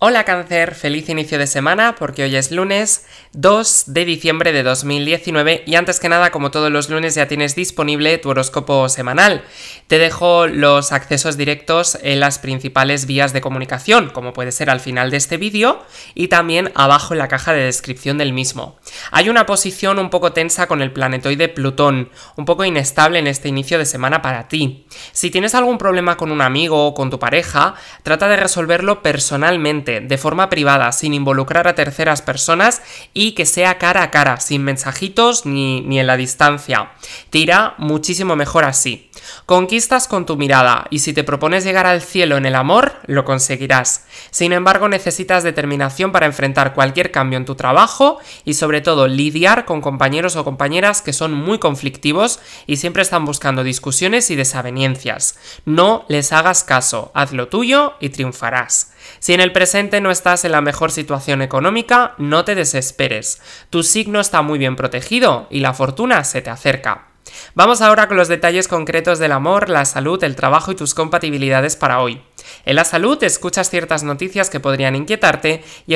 Hola cáncer, feliz inicio de semana porque hoy es lunes 2 de diciembre de 2019 y antes que nada como todos los lunes ya tienes disponible tu horóscopo semanal. Te dejo los accesos directos en las principales vías de comunicación como puede ser al final de este vídeo y también abajo en la caja de descripción del mismo. Hay una posición un poco tensa con el planetoide Plutón, un poco inestable en este inicio de semana para ti. Si tienes algún problema con un amigo o con tu pareja, trata de resolverlo personalmente de forma privada, sin involucrar a terceras personas y que sea cara a cara, sin mensajitos ni, ni en la distancia. Te irá muchísimo mejor así. Conquistas con tu mirada y si te propones llegar al cielo en el amor, lo conseguirás. Sin embargo, necesitas determinación para enfrentar cualquier cambio en tu trabajo y sobre todo lidiar con compañeros o compañeras que son muy conflictivos y siempre están buscando discusiones y desavenencias. No les hagas caso, haz lo tuyo y triunfarás. Si en el presente no estás en la mejor situación económica, no te desesperes. Tu signo está muy bien protegido y la fortuna se te acerca. Vamos ahora con los detalles concretos del amor, la salud, el trabajo y tus compatibilidades para hoy. En la salud escuchas ciertas noticias que podrían inquietarte y,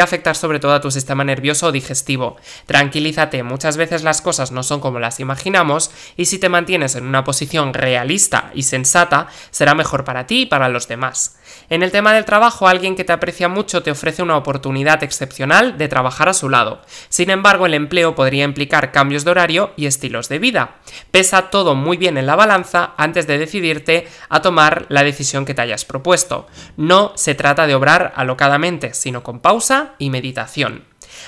afectar sobre todo a tu sistema nervioso o digestivo. Tranquilízate, muchas veces las cosas no son como las imaginamos y si te mantienes en una posición realista y sensata, será mejor para ti y para los demás. En el tema del trabajo, alguien que te aprecia mucho te ofrece una oportunidad excepcional de trabajar a su lado. Sin embargo, el empleo podría implicar cambios de horario y estilos de vida. Pesa todo muy bien en la balanza antes de decidirte a tomar la decisión que te hayas propuesto. No se trata de obrar alocadamente, sino con pausa y meditación.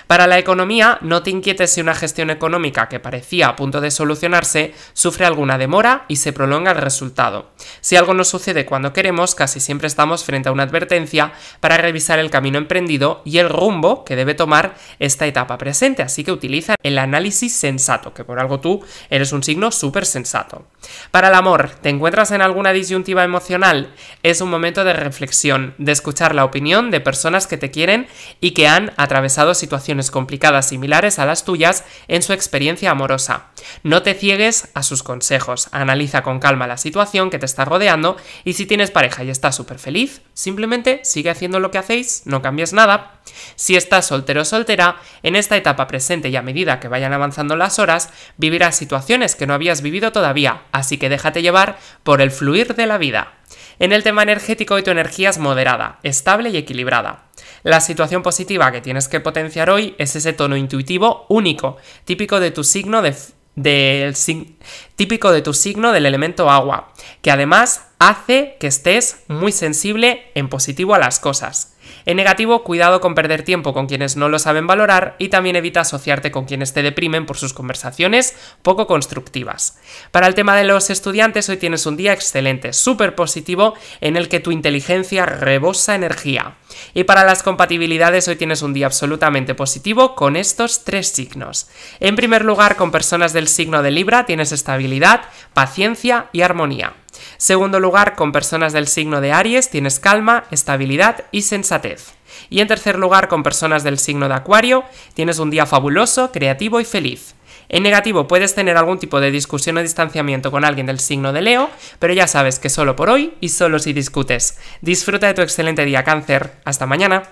Para la economía, no te inquietes si una gestión económica que parecía a punto de solucionarse sufre alguna demora y se prolonga el resultado. Si algo no sucede cuando queremos, casi siempre estamos frente a una advertencia para revisar el camino emprendido y el rumbo que debe tomar esta etapa presente, así que utiliza el análisis sensato, que por algo tú eres un signo súper sensato. Para el amor, ¿te encuentras en alguna disyuntiva emocional? Es un momento de reflexión, de escuchar la opinión de personas que te quieren y que han atravesado situaciones situaciones complicadas similares a las tuyas en su experiencia amorosa. No te ciegues a sus consejos, analiza con calma la situación que te está rodeando y si tienes pareja y estás súper feliz, simplemente sigue haciendo lo que hacéis, no cambies nada. Si estás soltero o soltera, en esta etapa presente y a medida que vayan avanzando las horas, vivirás situaciones que no habías vivido todavía, así que déjate llevar por el fluir de la vida. En el tema energético hoy tu energía es moderada, estable y equilibrada. La situación positiva que tienes que potenciar hoy es ese tono intuitivo único, típico de tu signo típico de tu signo del elemento agua, que además hace que estés muy sensible en positivo a las cosas. En negativo, cuidado con perder tiempo con quienes no lo saben valorar y también evita asociarte con quienes te deprimen por sus conversaciones poco constructivas. Para el tema de los estudiantes, hoy tienes un día excelente, súper positivo, en el que tu inteligencia rebosa energía. Y para las compatibilidades, hoy tienes un día absolutamente positivo con estos tres signos. En primer lugar, con personas del signo de Libra tienes estabilidad, paciencia y armonía. Segundo lugar, con personas del signo de Aries tienes calma, estabilidad y sensatez. Y en tercer lugar, con personas del signo de Acuario, tienes un día fabuloso, creativo y feliz. En negativo puedes tener algún tipo de discusión o distanciamiento con alguien del signo de Leo, pero ya sabes que solo por hoy y solo si discutes. Disfruta de tu excelente día cáncer. Hasta mañana.